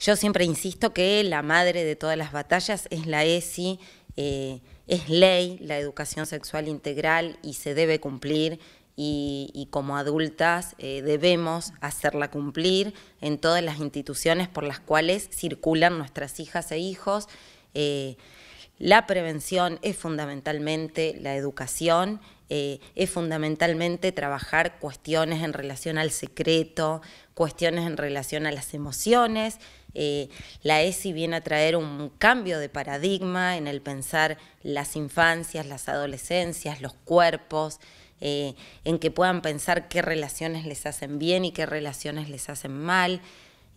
Yo siempre insisto que la madre de todas las batallas es la ESI, eh, es ley la educación sexual integral y se debe cumplir y, como adultas eh, debemos hacerla cumplir en todas las instituciones por las cuales circulan nuestras hijas e hijos. Eh, la prevención es fundamentalmente la educación. Eh, es fundamentalmente trabajar cuestiones en relación al secreto, cuestiones en relación a las emociones. Eh, la ESI viene a traer un cambio de paradigma en el pensar las infancias, las adolescencias, los cuerpos, eh, en que puedan pensar qué relaciones les hacen bien y qué relaciones les hacen mal.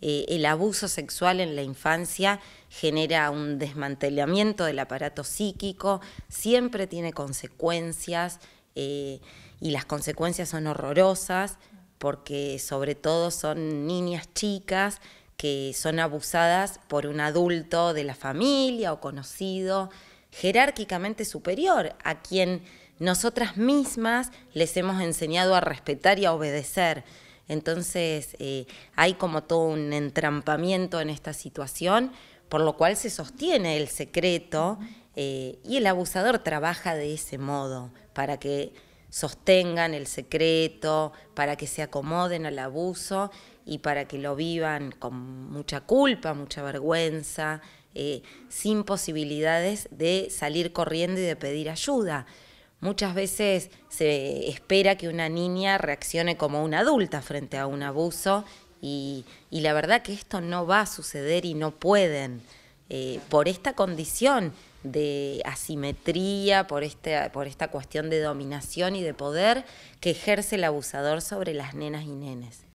el abuso sexual en la infancia genera un desmantelamiento del aparato psíquico, siempre tiene consecuencias. Eh, y las consecuencias son horrorosas porque sobre todo son niñas chicas que son abusadas por un adulto de la familia o conocido jerárquicamente superior a quien nosotras mismas les hemos enseñado a respetar y a obedecer. Entonces eh, hay como todo un entrampamiento en esta situación, por lo cual se sostiene el secreto eh, y el abusador trabaja de ese modo, para que sostengan el secreto, para que se acomoden al abuso y para que lo vivan con mucha culpa, mucha vergüenza, eh, sin posibilidades de salir corriendo y de pedir ayuda. Muchas veces se espera que una niña reaccione como una adulta frente a un abuso y la verdad que esto no va a suceder y no pueden. Eh, por esta condición de asimetría, por, este, por esta cuestión de dominación y de poder que ejerce el abusador sobre las nenas y nenes.